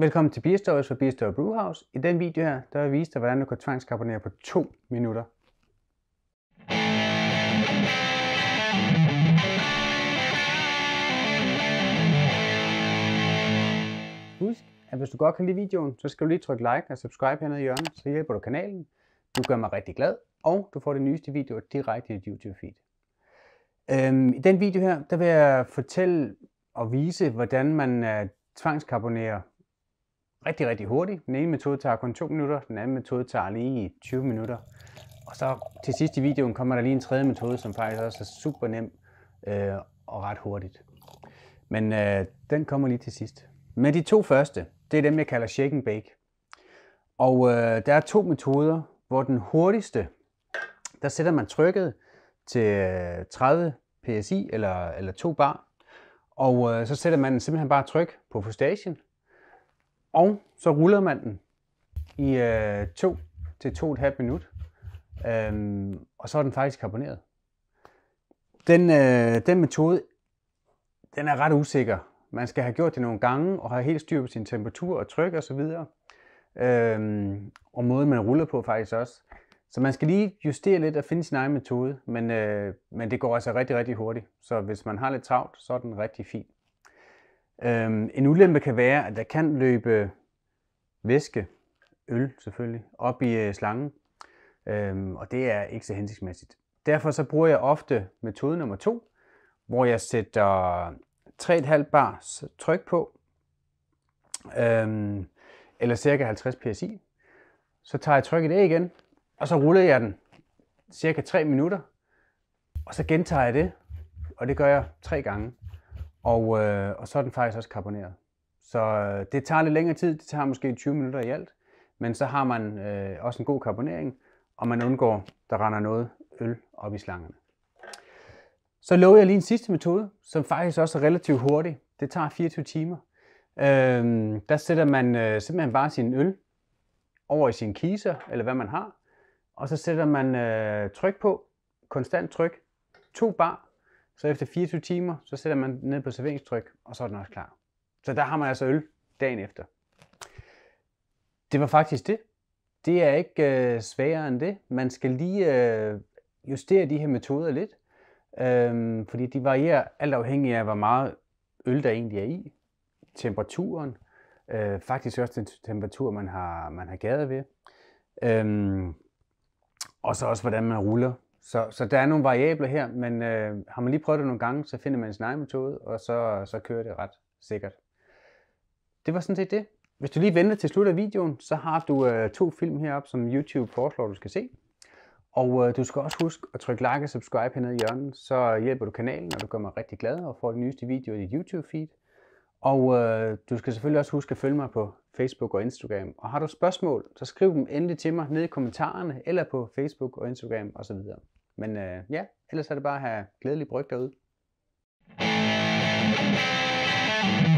Velkommen til Beer Stories fra Beer Story Brewhouse. I den video her, der vil jeg vise dig, hvordan du kan tvangskarbonere på 2 minutter. Husk, at hvis du godt kan lide videoen, så skal du lige trykke like og subscribe hernede i hjørnet, så hjælper du kanalen. Du gør mig rigtig glad, og du får de nyeste videoer direkte i dit YouTube-feed. Øhm, I den video her, der vil jeg fortælle og vise, hvordan man øh, tvangskarbonerer rigtig, rigtig hurtigt. Den ene metode tager kun 2 minutter, den anden metode tager lige 20 minutter. Og så til sidst i videoen kommer der lige en tredje metode, som faktisk også er super nem øh, og ret hurtigt. Men øh, den kommer lige til sidst. Men de to første, det er dem, jeg kalder shake and bake. Og øh, der er to metoder, hvor den hurtigste, der sætter man trykket til 30 øh, psi eller, eller 2 bar, og øh, så sætter man simpelthen bare tryk på fustagen, og så ruller man den i øh, to til to og et halvt minut. Øhm, og så er den faktisk karboneret. Den, øh, den metode, den er ret usikker. Man skal have gjort det nogle gange og have helt styr på sin temperatur og tryk osv. Og, så øhm, og måden man ruller på faktisk også. Så man skal lige justere lidt og finde sin egen metode, men, øh, men det går altså rigtig, rigtig hurtigt. Så hvis man har lidt travlt, så er den rigtig fin. Øhm, en ulempe kan være, at der kan løbe væske, øl selvfølgelig, op i øh, slangen, øhm, og det er ikke så hensigtsmæssigt. Derfor så bruger jeg ofte metode nummer to, hvor jeg sætter 3,5 bars tryk på, øhm, eller cirka 50 psi. Så tager jeg trykket af igen, og så ruller jeg den cirka 3 minutter, og så gentager jeg det, og det gør jeg tre gange. Og, øh, og så er den faktisk også karboneret. Så øh, det tager lidt længere tid, det tager måske 20 minutter i alt, men så har man øh, også en god karbonering, og man undgår, der render noget øl op i slangerne. Så lover jeg lige en sidste metode, som faktisk også er relativt hurtig. Det tager 24 timer. Øh, der sætter man øh, simpelthen bare sin øl over i sin kiser, eller hvad man har, og så sætter man øh, tryk på, konstant tryk, 2 bar, så efter 24 timer, så sætter man ned på serveringstryk, og så er den også klar. Så der har man altså øl dagen efter. Det var faktisk det. Det er ikke øh, sværere end det. Man skal lige øh, justere de her metoder lidt, øh, fordi de varierer alt afhængig af, hvor meget øl der egentlig er i, temperaturen, øh, faktisk også den temperatur, man har, man har gavet ved, øh, og så også, hvordan man ruller så, så der er nogle variabler her, men øh, har man lige prøvet det nogle gange, så finder man sin egen metode, og så, så kører det ret sikkert. Det var sådan set det. Hvis du lige venter til slut af videoen, så har du øh, to film heroppe, som YouTube foreslår, du skal se. Og øh, du skal også huske at trykke like og subscribe hernede i hjørnet, så hjælper du kanalen, og du gør mig rigtig glad og får de nyeste videoer i dit YouTube-feed. Og øh, du skal selvfølgelig også huske at følge mig på Facebook og Instagram. Og har du spørgsmål, så skriv dem endelig til mig nede i kommentarerne, eller på Facebook og Instagram osv. Men øh, ja, ellers er det bare at have glædelig bryg derude. thank you